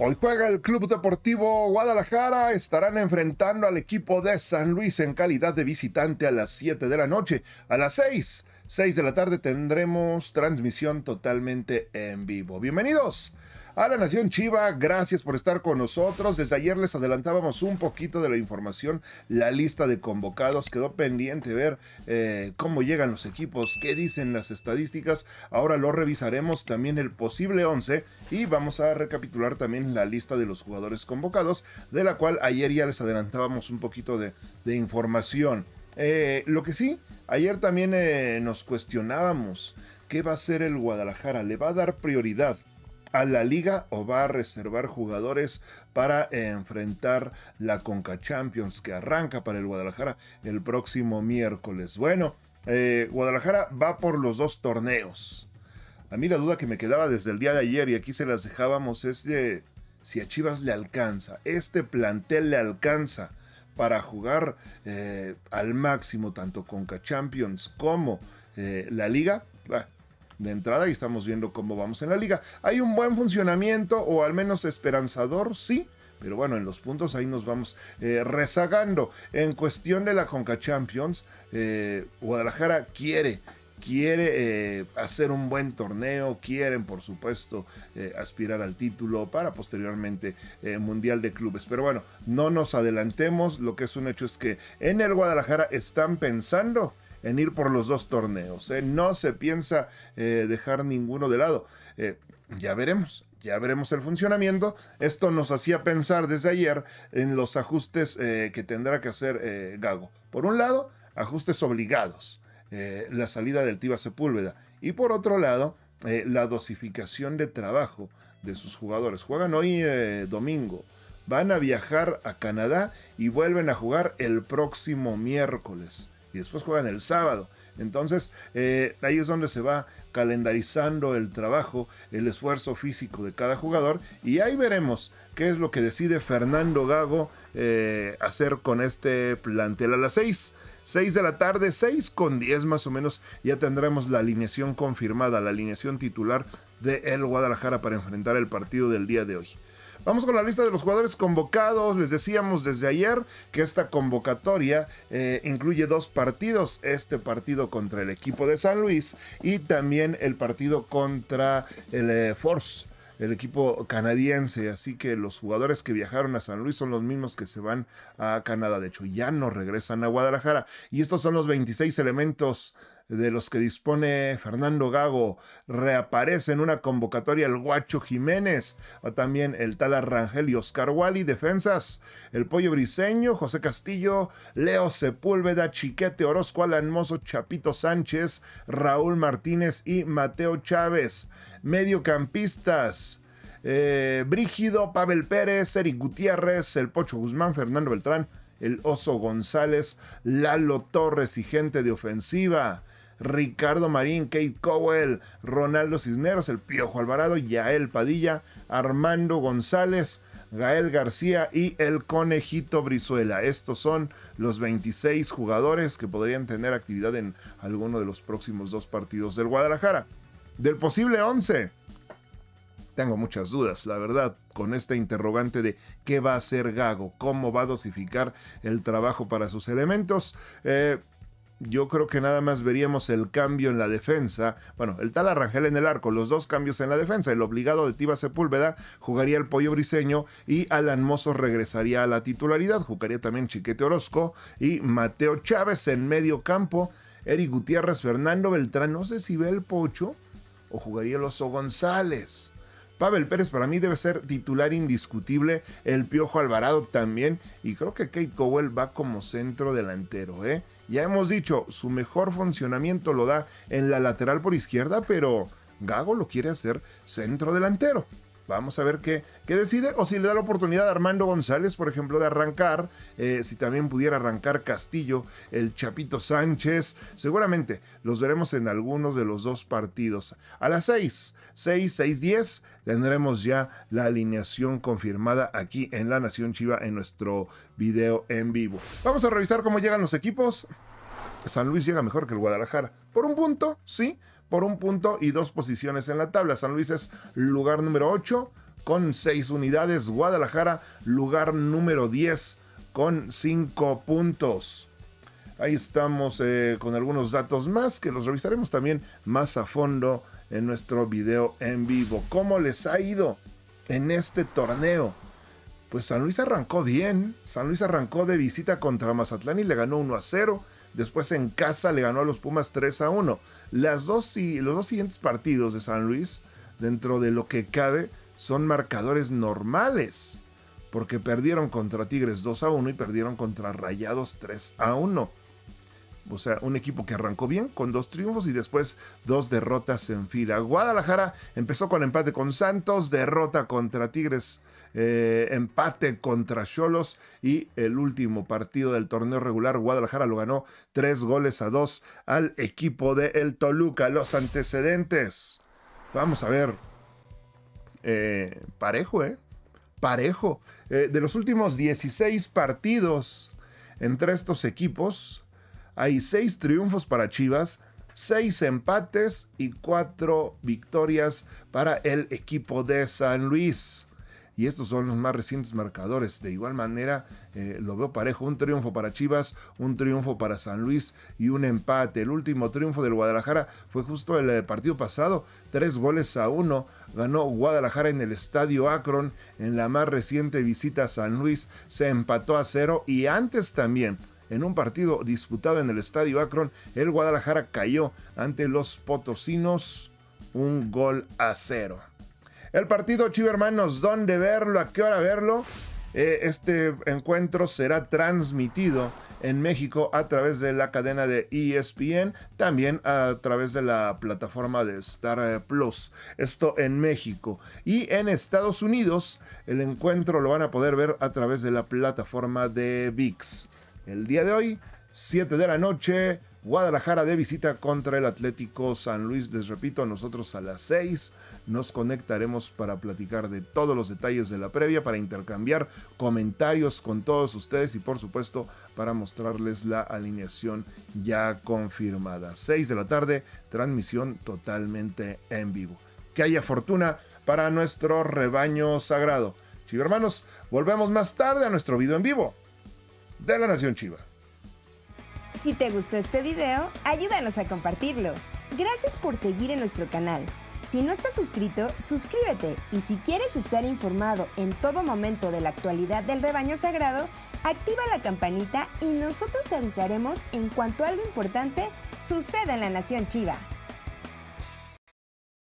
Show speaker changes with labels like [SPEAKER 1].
[SPEAKER 1] Hoy juega el Club Deportivo Guadalajara. Estarán enfrentando al equipo de San Luis en calidad de visitante a las 7 de la noche. A las 6, 6 de la tarde tendremos transmisión totalmente en vivo. Bienvenidos a la Nación Chiva, gracias por estar con nosotros. Desde ayer les adelantábamos un poquito de la información. La lista de convocados quedó pendiente ver eh, cómo llegan los equipos, qué dicen las estadísticas. Ahora lo revisaremos también el posible 11 y vamos a recapitular también la lista de los jugadores convocados, de la cual ayer ya les adelantábamos un poquito de, información. Eh, lo que sí, ayer también eh, nos cuestionábamos qué va a hacer el Guadalajara. ¿Le va a dar prioridad a la liga o va a reservar jugadores para enfrentar la Conca Champions que arranca para el Guadalajara el próximo miércoles. Bueno, eh, Guadalajara va por los dos torneos. A mí la duda que me quedaba desde el día de ayer y aquí se las dejábamos es de si a Chivas le alcanza, este plantel le alcanza para jugar eh, al máximo tanto Conca Champions como eh, la liga de entrada y estamos viendo cómo vamos en la liga. Hay un buen funcionamiento o al menos esperanzador, sí. Pero bueno, en los puntos ahí nos vamos eh, rezagando. En cuestión de la Conca Champions, eh, Guadalajara quiere quiere eh, hacer un buen torneo, quieren por supuesto aspirar al título para posteriormente Mundial de Clubes. Pero bueno, no nos adelantemos, lo que es un hecho es que en el Guadalajara están pensando en ir por los dos torneos. ¿eh? No se piensa eh, dejar ninguno de lado. Eh, ya veremos. Ya veremos el funcionamiento. Esto nos hacía pensar desde ayer en los ajustes que tendrá que hacer Gago. Por un lado, ajustes obligados, la salida del tiba Sepúlveda. Y por otro lado, la dosificación de trabajo de sus jugadores. Juegan hoy domingo van a viajar a Canadá y vuelven a jugar el próximo miércoles y después juegan el sábado. Entonces, eh, ahí es donde se va calendarizando el trabajo, el esfuerzo físico de cada jugador y ahí veremos qué es lo que decide Fernando Gago eh, hacer con este plantel a las 6. 6 de la tarde, 6 con 10 más o menos, ya tendremos la alineación confirmada, la alineación titular de el Guadalajara para enfrentar el partido del día de hoy. Vamos con la lista de los jugadores convocados. Les decíamos desde ayer que esta convocatoria eh, incluye dos partidos. Este partido contra el equipo de San Luis y también el partido contra el eh, Force el equipo canadiense, así que los jugadores que viajaron a San Luis son los mismos que se van a Canadá, de hecho ya no regresan a Guadalajara y estos son los 26 elementos de los que dispone Fernando Gago, reaparece en una convocatoria el Guacho Jiménez, también el tal Rangel y Oscar Wally, defensas, el Pollo Briseño, José Castillo, Leo Sepúlveda, Chiquete Orozco, Alan Mozo, Chapito Sánchez, Raúl Martínez y Mateo Chávez, mediocampistas. Eh, Brígido, Pavel Pérez, Eric Gutiérrez, El Pocho Guzmán, Fernando Beltrán, El Oso González, Lalo Torres y gente de ofensiva. Ricardo Marín, Kate Cowell, Ronaldo Cisneros, El Piojo Alvarado, Yael Padilla, Armando González, Gael García y el Conejito Brizuela. Estos son los 26 jugadores que podrían tener actividad en alguno de los próximos dos partidos del Guadalajara. Del posible 11. Tengo muchas dudas, la verdad, con esta interrogante de qué va a hacer Gago, cómo va a dosificar el trabajo para sus elementos. Eh, yo creo que nada más veríamos el cambio en la defensa. Bueno, el tal Arrangel en el arco, los dos cambios en la defensa. El obligado de Tiva Sepúlveda jugaría el pollo briseño y Alan Mozo regresaría a la titularidad. Jugaría también Chiquete Orozco y Mateo Chávez en medio campo. Eric Gutiérrez, Fernando Beltrán, no sé si ve el pocho o jugaría el oso González. Pavel Pérez para mí debe ser titular indiscutible, el Piojo Alvarado también, y creo que Kate Cowell va como centro delantero, ¿eh? Ya hemos dicho, su mejor funcionamiento lo da en la lateral por izquierda, pero Gago lo quiere hacer centro delantero. Vamos a ver qué, qué, decide o si le da la oportunidad a Armando González, por ejemplo, de arrancar, eh, si también pudiera arrancar Castillo, el Chapito Sánchez. Seguramente los veremos en algunos de los dos partidos. A las 6, 6, 6, 10 tendremos ya la alineación confirmada aquí en La Nación Chiva en nuestro video en vivo. Vamos a revisar cómo llegan los equipos. San Luis llega mejor que el Guadalajara. Por un punto, sí, por un punto y dos posiciones en la tabla. San Luis es lugar número 8 con 6 unidades. Guadalajara, lugar número 10 con 5 puntos. Ahí estamos eh, con algunos datos más que los revisaremos también más a fondo en nuestro video en vivo. ¿Cómo les ha ido en este torneo? Pues San Luis arrancó bien. San Luis arrancó de visita contra Mazatlán y le ganó 1 a 0. Después en casa le ganó a los Pumas 3 a 1. Las dos, los dos siguientes partidos de San Luis, dentro de lo que cabe, son marcadores normales. Porque perdieron contra Tigres 2 a 1 y perdieron contra Rayados 3 a 1. O sea, un equipo que arrancó bien con dos triunfos y después dos derrotas en fila. Guadalajara empezó con empate con Santos, derrota contra Tigres, eh, empate contra Cholos y el último partido del torneo regular, Guadalajara lo ganó tres goles a dos al equipo de El Toluca. Los antecedentes. Vamos a ver. Eh, parejo, ¿eh? Parejo. Eh, de los últimos 16 partidos entre estos equipos, hay seis triunfos para Chivas, seis empates y cuatro victorias para el equipo de San Luis. Y estos son los más recientes marcadores. De igual manera, eh, lo veo parejo. Un triunfo para Chivas, un triunfo para San Luis y un empate. El último triunfo del Guadalajara fue justo el eh, partido pasado. Tres goles a uno. Ganó Guadalajara en el Estadio Akron. En la más reciente visita a San Luis se empató a cero. Y antes también en un partido disputado en el Estadio Akron, el Guadalajara cayó ante los potosinos un gol a cero. El partido, Chivo ¿dónde verlo? ¿A qué hora verlo? Eh, este encuentro será transmitido en México a través de la cadena de ESPN, también a través de la plataforma de Star eh, Plus. Esto en México. Y en Estados Unidos, el encuentro lo van a poder ver a través de la plataforma de VIX el día de hoy, 7 de la noche. Guadalajara de visita contra el Atlético San Luis. Les repito, nosotros a las 6 nos conectaremos para platicar de todos los detalles de la previa, para intercambiar comentarios con todos ustedes y por supuesto para mostrarles la alineación ya confirmada. 6 de la tarde, transmisión totalmente en vivo. Que haya fortuna para nuestro rebaño sagrado. Chivo hermanos, volvemos más tarde a nuestro video en vivo de la Nación Chiva. Si te gustó este video, ayúdanos a compartirlo. Gracias por seguir en nuestro canal. Si no estás suscrito, suscríbete y si quieres estar informado en todo momento de la actualidad del rebaño sagrado, activa la campanita y nosotros te avisaremos en cuanto algo importante suceda en la Nación Chiva.